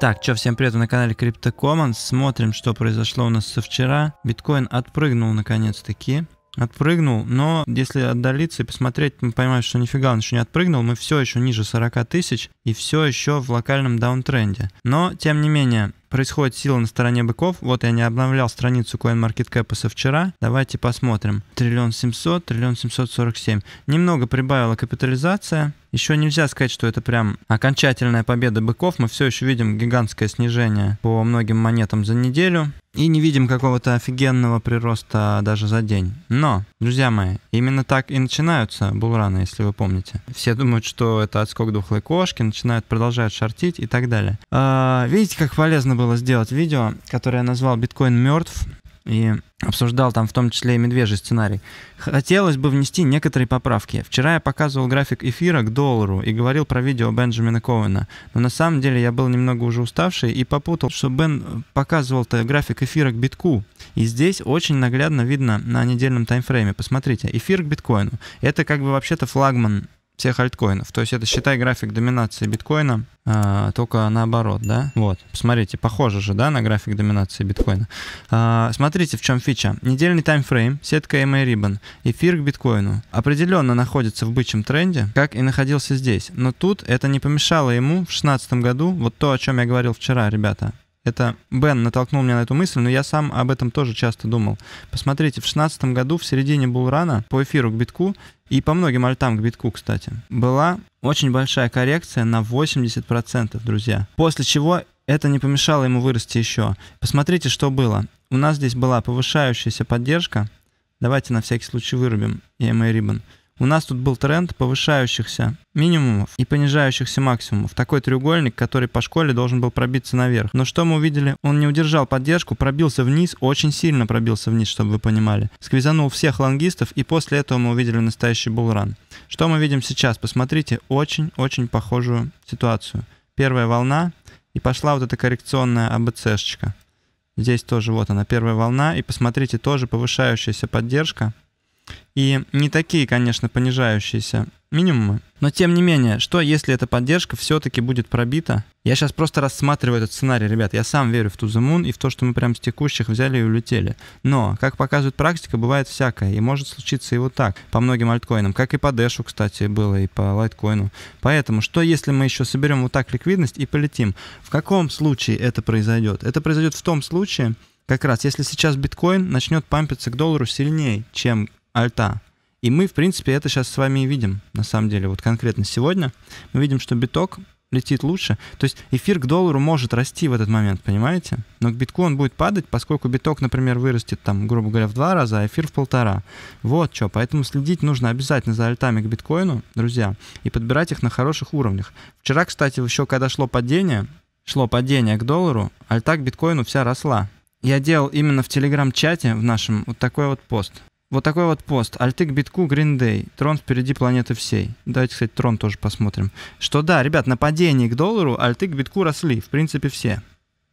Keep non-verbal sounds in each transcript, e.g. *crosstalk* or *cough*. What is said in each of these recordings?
Так, чё, всем привет, вы на канале CryptoCommons, смотрим, что произошло у нас со вчера. Биткоин отпрыгнул наконец-таки, отпрыгнул, но если отдалиться и посмотреть, мы понимаем, что нифига он еще не отпрыгнул, мы все еще ниже 40 тысяч и все еще в локальном даунтренде. Но, тем не менее, происходит сила на стороне быков. Вот я не обновлял страницу CoinMarketCap со вчера. Давайте посмотрим. Триллион семьсот, триллион семьсот сорок семь. Немного прибавила капитализация. Еще нельзя сказать, что это прям окончательная победа быков. Мы все еще видим гигантское снижение по многим монетам за неделю. И не видим какого-то офигенного прироста даже за день. Но, друзья мои, именно так и начинаются булраны, если вы помните. Все думают, что это отскок духлой кошки, начинают продолжают шортить и так далее. А, видите, как полезно было было сделать видео, которое я назвал «Биткоин мертв», и обсуждал там в том числе и медвежий сценарий. Хотелось бы внести некоторые поправки. Вчера я показывал график эфира к доллару и говорил про видео Бенджамина Коуэна, но на самом деле я был немного уже уставший и попутал, что Бен показывал-то график эфира к битку. И здесь очень наглядно видно на недельном таймфрейме. Посмотрите, эфир к биткоину. Это как бы вообще-то флагман всех альткоинов. То есть это, считай, график доминации биткоина, а, только наоборот, да? Вот, посмотрите, похоже же, да, на график доминации биткоина. А, смотрите, в чем фича. Недельный таймфрейм, сетка MA Ribbon, эфир к биткоину определенно находится в бычьем тренде, как и находился здесь. Но тут это не помешало ему в 2016 году, вот то, о чем я говорил вчера, ребята, это Бен натолкнул меня на эту мысль, но я сам об этом тоже часто думал. Посмотрите, в 2016 году в середине булрана по эфиру к битку и по многим альтам к битку, кстати, была очень большая коррекция на 80%, друзья. После чего это не помешало ему вырасти еще. Посмотрите, что было. У нас здесь была повышающаяся поддержка. Давайте на всякий случай вырубим EMA Ribbon. У нас тут был тренд повышающихся минимумов и понижающихся максимумов. Такой треугольник, который по школе должен был пробиться наверх. Но что мы увидели? Он не удержал поддержку, пробился вниз, очень сильно пробился вниз, чтобы вы понимали. Сквизанул всех лонгистов, и после этого мы увидели настоящий булран. Что мы видим сейчас? Посмотрите, очень-очень похожую ситуацию. Первая волна, и пошла вот эта коррекционная АБЦшечка. Здесь тоже вот она, первая волна. И посмотрите, тоже повышающаяся поддержка. И не такие, конечно, понижающиеся минимумы. Но тем не менее, что если эта поддержка все-таки будет пробита? Я сейчас просто рассматриваю этот сценарий, ребят. Я сам верю в To The и в то, что мы прям с текущих взяли и улетели. Но, как показывает практика, бывает всякое. И может случиться и вот так, по многим альткоинам. Как и по Дэшу, кстати, было, и по лайткоину. Поэтому, что если мы еще соберем вот так ликвидность и полетим? В каком случае это произойдет? Это произойдет в том случае, как раз, если сейчас биткоин начнет пампиться к доллару сильнее, чем альта. И мы, в принципе, это сейчас с вами и видим, на самом деле. Вот конкретно сегодня мы видим, что биток летит лучше. То есть эфир к доллару может расти в этот момент, понимаете? Но к битку он будет падать, поскольку биток, например, вырастет там, грубо говоря, в два раза, а эфир в полтора. Вот что. Поэтому следить нужно обязательно за альтами к биткоину, друзья, и подбирать их на хороших уровнях. Вчера, кстати, еще когда шло падение, шло падение к доллару, альта к биткоину вся росла. Я делал именно в телеграм-чате в нашем вот такой вот пост. Вот такой вот пост. Альты к битку, Green Day. Трон впереди планеты всей. Давайте, кстати, трон тоже посмотрим. Что да, ребят, на падении к доллару альты к битку росли. В принципе, все.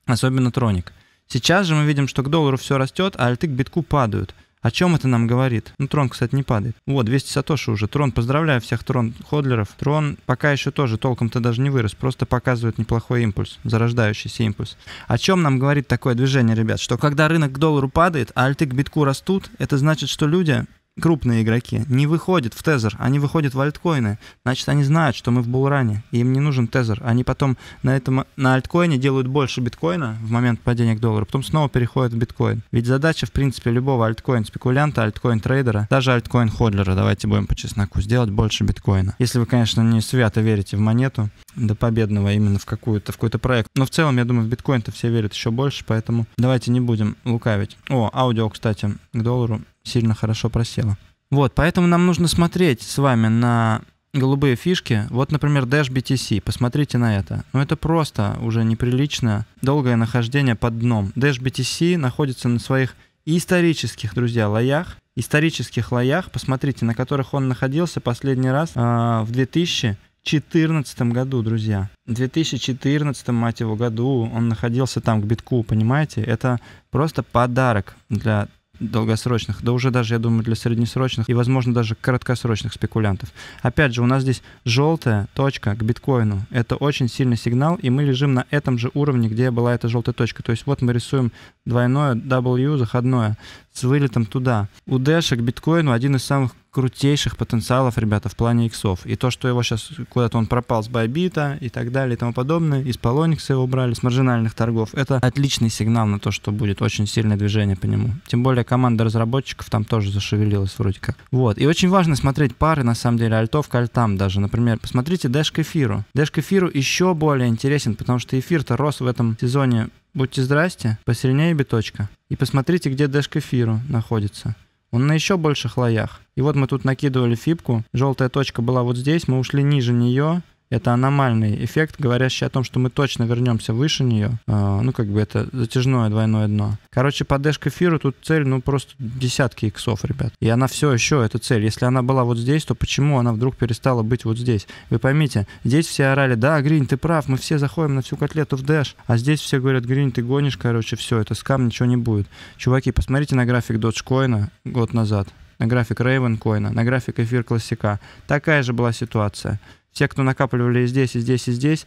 Особенно троник. Сейчас же мы видим, что к доллару все растет, а альты к битку падают. О чем это нам говорит? Ну, трон, кстати, не падает. Вот, 200 сатоши уже. Трон, поздравляю всех трон-ходлеров. Трон пока еще тоже толком-то даже не вырос, просто показывает неплохой импульс, зарождающийся импульс. О чем нам говорит такое движение, ребят? Что когда рынок к доллару падает, а альты к битку растут, это значит, что люди крупные игроки не выходят в тезер, они выходят в альткоины. Значит, они знают, что мы в булране, и им не нужен тезер. Они потом на, этом, на альткоине делают больше биткоина в момент падения к доллару, потом снова переходят в биткоин. Ведь задача, в принципе, любого альткоин-спекулянта, альткоин-трейдера, даже альткоин-ходлера, давайте будем по чесноку, сделать больше биткоина. Если вы, конечно, не свято верите в монету до победного, именно в, какую-то, в какой-то проект. Но в целом, я думаю, в биткоин-то все верят еще больше, поэтому давайте не будем лукавить. О, аудио, кстати, к доллару сильно хорошо просела. Вот, поэтому нам нужно смотреть с вами на голубые фишки. Вот, например, Dash BTC. Посмотрите на это. Ну, это просто уже неприлично долгое нахождение под дном. Dash BTC находится на своих исторических, друзья, лоях. Исторических лоях, посмотрите, на которых он находился последний раз э, в 2014 году, друзья. В 2014, мать его, году он находился там к битку, понимаете? Это просто подарок для долгосрочных, да уже даже, я думаю, для среднесрочных и, возможно, даже краткосрочных спекулянтов. Опять же, у нас здесь желтая точка к биткоину. Это очень сильный сигнал, и мы лежим на этом же уровне, где была эта желтая точка. То есть вот мы рисуем двойное W, заходное с вылетом туда. У Дэша к биткоину один из самых крутейших потенциалов, ребята, в плане иксов. И то, что его сейчас куда-то он пропал с Байбита и так далее и тому подобное, из Полоникса его убрали, с маржинальных торгов, это отличный сигнал на то, что будет очень сильное движение по нему. Тем более команда разработчиков там тоже зашевелилась вроде как. Вот. И очень важно смотреть пары, на самом деле, альтов к альтам даже. Например, посмотрите Dash к эфиру. Dash к эфиру еще более интересен, потому что эфир-то рос в этом сезоне Будьте здрасте, посильнее биточка. И посмотрите, где Дэш к эфиру находится. Он на еще больших лоях. И вот мы тут накидывали фибку. Желтая точка была вот здесь, мы ушли ниже нее это аномальный эффект, говорящий о том, что мы точно вернемся выше нее. А, ну, как бы это затяжное двойное дно. Короче, по Dash эфиру тут цель, ну, просто десятки иксов, ребят. И она все еще, эта цель. Если она была вот здесь, то почему она вдруг перестала быть вот здесь? Вы поймите, здесь все орали, да, Грин, ты прав, мы все заходим на всю котлету в Dash. А здесь все говорят, Грин, ты гонишь, короче, все, это скам, ничего не будет. Чуваки, посмотрите на график Dogecoin год назад на график Ravencoin, на график эфир классика. Такая же была ситуация. Все, кто накапливали здесь, и здесь, и здесь,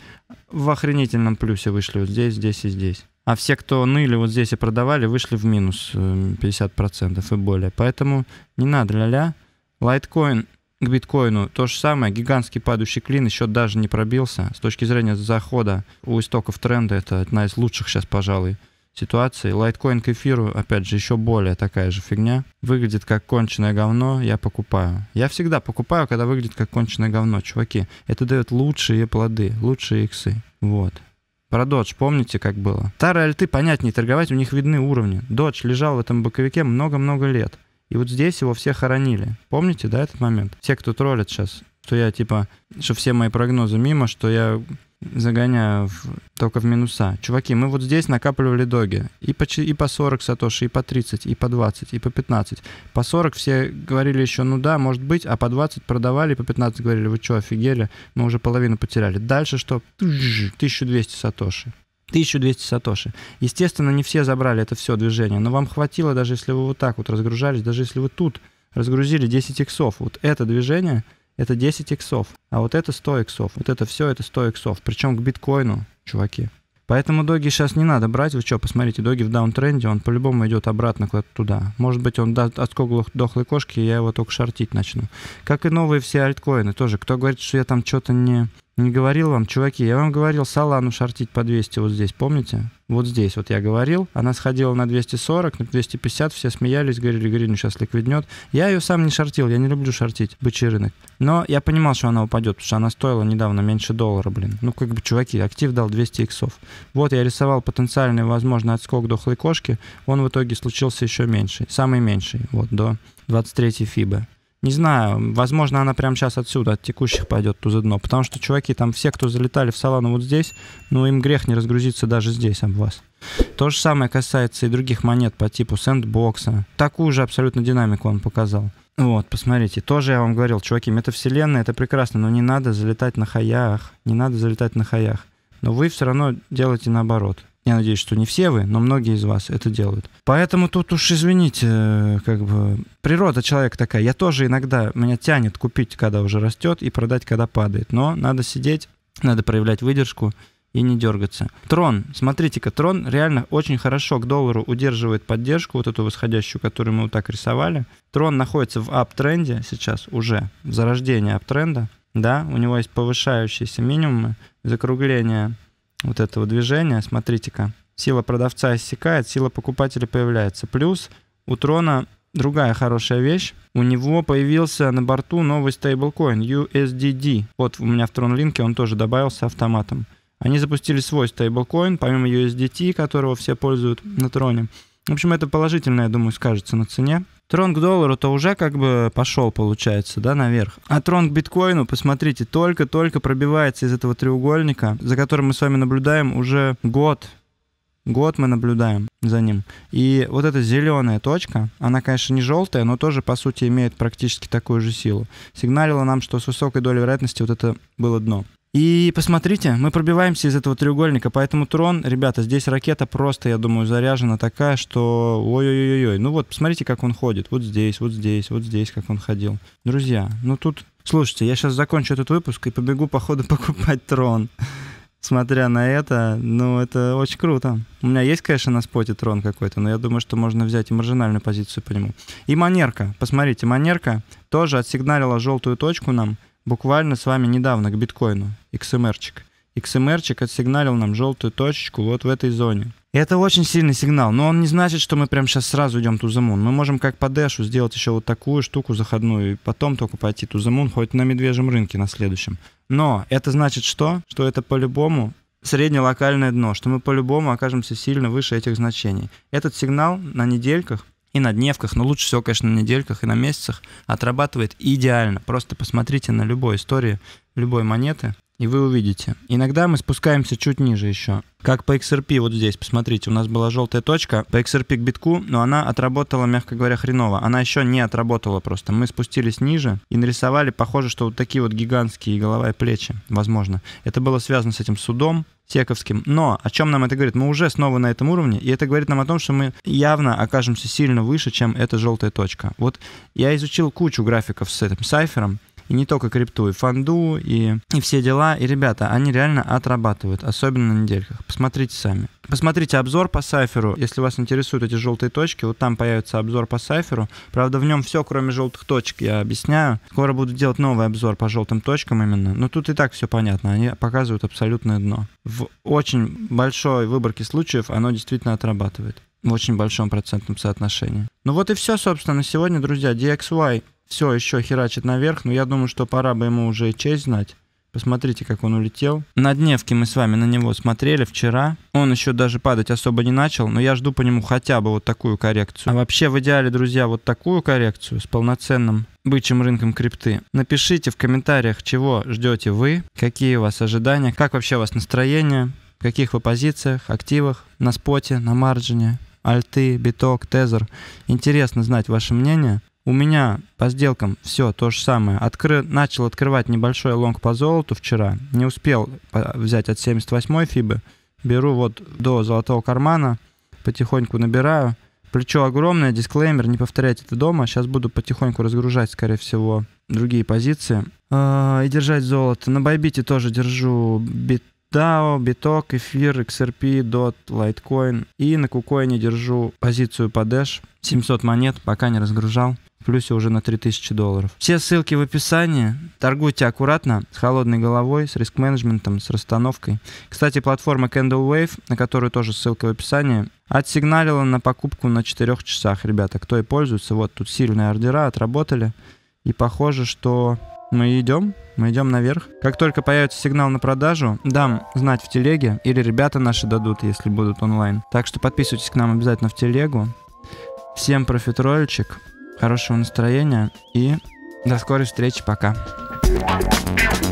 в охренительном плюсе вышли вот здесь, здесь и здесь. А все, кто ныли вот здесь и продавали, вышли в минус 50% эм, и более. Поэтому не надо ля-ля. Лайткоин к биткоину то же самое. Гигантский падающий клин еще даже не пробился. С точки зрения захода у истоков тренда это одна из лучших сейчас, пожалуй, ситуации. Лайткоин к эфиру, опять же, еще более такая же фигня. Выглядит как конченое говно, я покупаю. Я всегда покупаю, когда выглядит как конченое говно, чуваки. Это дает лучшие плоды, лучшие иксы. Вот. Про додж, помните, как было? Старые альты понятнее торговать, у них видны уровни. Додж лежал в этом боковике много-много лет. И вот здесь его все хоронили. Помните, да, этот момент? Все, кто троллит сейчас, что я, типа, что все мои прогнозы мимо, что я загоняю в, только в минуса. Чуваки, мы вот здесь накапливали доги. И по, и по 40 сатоши, и по 30, и по 20, и по 15. По 40 все говорили еще, ну да, может быть, а по 20 продавали, и по 15 говорили, вы что, офигели? Мы уже половину потеряли. Дальше что? 1200 сатоши. 1200 сатоши. Естественно, не все забрали это все движение, но вам хватило, даже если вы вот так вот разгружались, даже если вы тут разгрузили 10 иксов, вот это движение – это 10 иксов, а вот это 100 иксов, вот это все это 100 иксов, причем к биткоину, чуваки. Поэтому доги сейчас не надо брать. Вы что, посмотрите, доги в даунтренде, он по-любому идет обратно куда-то туда. Может быть, он даст отскок дохлой кошки, и я его только шортить начну. Как и новые все альткоины тоже. Кто говорит, что я там что-то не, не говорил вам, чуваки, я вам говорил салану шортить по 200 вот здесь, помните? Вот здесь вот я говорил, она сходила на 240, на 250, все смеялись, говорили, Гриню ну, сейчас ликвиднет. Я ее сам не шортил, я не люблю шортить бычий рынок. Но я понимал, что она упадет, потому что она стоила недавно меньше доллара, блин. Ну, как бы, чуваки, актив дал 200 иксов. Вот я рисовал потенциальный, возможно, отскок дохлой кошки, он в итоге случился еще меньший, самый меньший, вот, до 23 фибы. Не знаю, возможно, она прямо сейчас отсюда, от текущих пойдет туда дно. Потому что, чуваки, там все, кто залетали в салон вот здесь, ну, им грех не разгрузиться даже здесь об вас. То же самое касается и других монет по типу сэндбокса. Такую же абсолютно динамику он показал. Вот, посмотрите, тоже я вам говорил, чуваки, метавселенная, это прекрасно, но не надо залетать на хаях, не надо залетать на хаях. Но вы все равно делаете наоборот. Я надеюсь, что не все вы, но многие из вас это делают. Поэтому тут уж извините, э, как бы природа человека такая. Я тоже иногда, меня тянет купить, когда уже растет, и продать, когда падает. Но надо сидеть, надо проявлять выдержку и не дергаться. Трон, смотрите-ка, трон реально очень хорошо к доллару удерживает поддержку, вот эту восходящую, которую мы вот так рисовали. Трон находится в аптренде сейчас уже, в зарождении аптренда, да, у него есть повышающиеся минимумы, закругление вот этого движения. Смотрите-ка. Сила продавца иссякает, сила покупателя появляется. Плюс у Трона другая хорошая вещь. У него появился на борту новый стейблкоин USDD. Вот у меня в Тронлинке он тоже добавился автоматом. Они запустили свой стейблкоин, помимо USDT, которого все пользуют на Троне. В общем, это положительно, я думаю, скажется на цене. Трон к доллару-то уже как бы пошел, получается, да, наверх. А трон к биткоину, посмотрите, только-только пробивается из этого треугольника, за которым мы с вами наблюдаем уже год. Год мы наблюдаем за ним. И вот эта зеленая точка, она, конечно, не желтая, но тоже, по сути, имеет практически такую же силу. Сигналила нам, что с высокой долей вероятности вот это было дно. И посмотрите, мы пробиваемся из этого треугольника, поэтому Трон, ребята, здесь ракета просто, я думаю, заряжена такая, что ой-ой-ой-ой. Ну вот, посмотрите, как он ходит. Вот здесь, вот здесь, вот здесь, как он ходил. Друзья, ну тут... Слушайте, я сейчас закончу этот выпуск и побегу, походу, *laughs* покупать Трон. Смотря на это, ну это очень круто. У меня есть, конечно, на споте трон какой-то, но я думаю, что можно взять и маржинальную позицию по нему. И манерка, посмотрите, манерка тоже отсигналила желтую точку нам, буквально с вами недавно к биткоину, XMR-чик. Эм XMR-чик эм отсигналил нам желтую точечку вот в этой зоне. И это очень сильный сигнал, но он не значит, что мы прям сейчас сразу идем тузамун. Мы можем как по дэшу сделать еще вот такую штуку заходную, и потом только пойти тузамун, хоть на медвежьем рынке, на следующем. Но это значит что? Что это по-любому среднелокальное дно, что мы по-любому окажемся сильно выше этих значений. Этот сигнал на недельках и на дневках, но лучше всего, конечно, на недельках и на месяцах, отрабатывает идеально. Просто посмотрите на любой истории, любой монеты, и вы увидите. Иногда мы спускаемся чуть ниже еще. Как по XRP, вот здесь, посмотрите, у нас была желтая точка по XRP к битку, но она отработала, мягко говоря, хреново. Она еще не отработала просто. Мы спустились ниже и нарисовали, похоже, что вот такие вот гигантские голова и плечи, возможно. Это было связано с этим судом, тековским. Но о чем нам это говорит? Мы уже снова на этом уровне, и это говорит нам о том, что мы явно окажемся сильно выше, чем эта желтая точка. Вот я изучил кучу графиков с этим сайфером, и не только крипту, и фонду, и, и все дела. И, ребята, они реально отрабатывают, особенно на недельках. Посмотрите сами. Посмотрите обзор по сайферу, если вас интересуют эти желтые точки, вот там появится обзор по сайферу. Правда, в нем все, кроме желтых точек, я объясняю. Скоро буду делать новый обзор по желтым точкам именно, но тут и так все понятно, они показывают абсолютное дно. В очень большой выборке случаев оно действительно отрабатывает в очень большом процентном соотношении. Ну вот и все, собственно, на сегодня, друзья. DXY все еще херачит наверх, но я думаю, что пора бы ему уже честь знать. Посмотрите, как он улетел. На дневке мы с вами на него смотрели вчера. Он еще даже падать особо не начал, но я жду по нему хотя бы вот такую коррекцию. А вообще в идеале, друзья, вот такую коррекцию с полноценным бычьим рынком крипты. Напишите в комментариях, чего ждете вы, какие у вас ожидания, как вообще у вас настроение, в каких вы позициях, активах, на споте, на марджине, альты, биток, тезер. Интересно знать ваше мнение. У меня по сделкам все то же самое. Откры... Начал открывать небольшой лонг по золоту вчера. Не успел взять от 78 фибы. Беру вот до золотого кармана, потихоньку набираю. Плечо огромное, дисклеймер, не повторять это дома. Сейчас буду потихоньку разгружать, скорее всего, другие позиции. А, и держать золото. На Байбите тоже держу бит DAO, биток, эфир, XRP, DOT, Litecoin. И на кукоине держу позицию по Dash. 700 монет, пока не разгружал. В плюсе уже на 3000 долларов. Все ссылки в описании. Торгуйте аккуратно, с холодной головой, с риск-менеджментом, с расстановкой. Кстати, платформа CandleWave, на которую тоже ссылка в описании, отсигналила на покупку на 4 часах, ребята. Кто и пользуется, вот тут сильные ордера отработали. И похоже, что мы идем, мы идем наверх. Как только появится сигнал на продажу, дам знать в телеге, или ребята наши дадут, если будут онлайн. Так что подписывайтесь к нам обязательно в телегу. Всем профитрольчик, хорошего настроения и до скорой встречи, пока. thank you